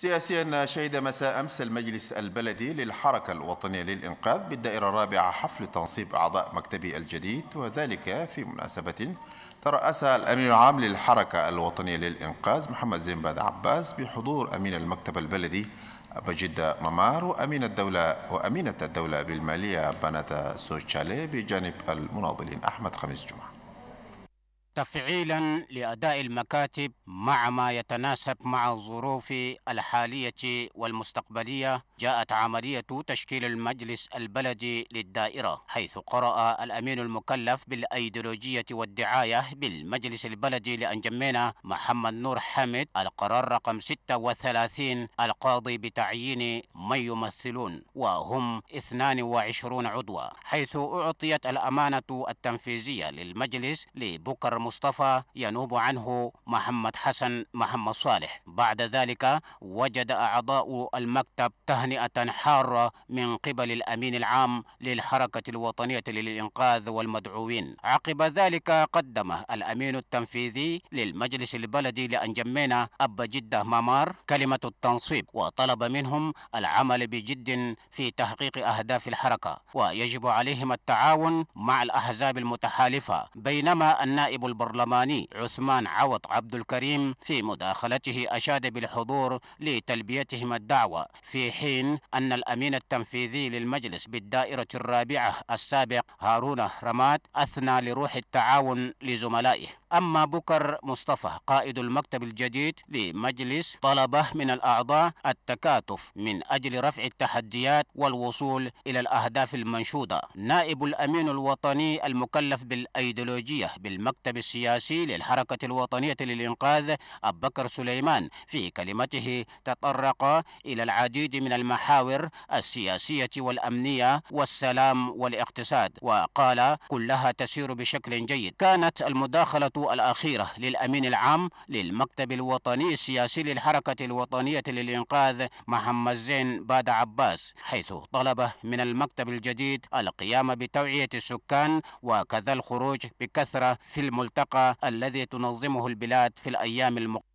سياسيا شهد مساء أمس المجلس البلدي للحركة الوطنية للإنقاذ بالدائرة الرابعة حفل تنصيب أعضاء مكتبه الجديد وذلك في مناسبة ترأسها الأمين العام للحركة الوطنية للإنقاذ محمد زينباد عباس بحضور أمين المكتب البلدي بجدة ممار وأمين الدولة وأمينة الدولة بالمالية بنات سوتشالي بجانب المناضلين أحمد خميس جمعه تفعيلا لأداء المكاتب مع ما يتناسب مع الظروف الحالية والمستقبلية جاءت عملية تشكيل المجلس البلدي للدائرة حيث قرأ الأمين المكلف بالأيديولوجية والدعاية بالمجلس البلدي لأنجمينا محمد نور حامد القرار رقم 36 القاضي بتعيين من يمثلون وهم 22 عضوا حيث أعطيت الأمانة التنفيذية للمجلس لبكر مصطفى ينوب عنه محمد حسن محمد صالح بعد ذلك وجد أعضاء المكتب تهنئة حارة من قبل الأمين العام للحركة الوطنية للإنقاذ والمدعوين عقب ذلك قدم الأمين التنفيذي للمجلس البلدي لأنجمينا أب جدة ممار كلمة التنصيب وطلب منهم العمل بجد في تحقيق أهداف الحركة ويجب عليهم التعاون مع الأحزاب المتحالفة بينما النائب البرلماني عثمان عوض عبد الكريم في مداخلته أشاد بالحضور لتلبيتهم الدعوة في حين أن الأمين التنفيذي للمجلس بالدائرة الرابعة السابق هارون رماد أثنى لروح التعاون لزملائه أما بكر مصطفى قائد المكتب الجديد لمجلس طلبة من الأعضاء التكاتف من أجل رفع التحديات والوصول إلى الأهداف المنشودة نائب الأمين الوطني المكلف بالأيديولوجية بالمكتب السياسي للحركة الوطنية للإنقاذ أبو بكر سليمان في كلمته تطرق إلى العديد من المحاور السياسية والأمنية والسلام والاقتصاد وقال كلها تسير بشكل جيد كانت المداخلة الأخيرة للأمين العام للمكتب الوطني السياسي للحركة الوطنية للإنقاذ محمد زين باد عباس حيث طلب من المكتب الجديد القيام بتوعية السكان وكذا الخروج بكثرة في الملتقى الذي تنظمه البلاد في الأيام المقبلة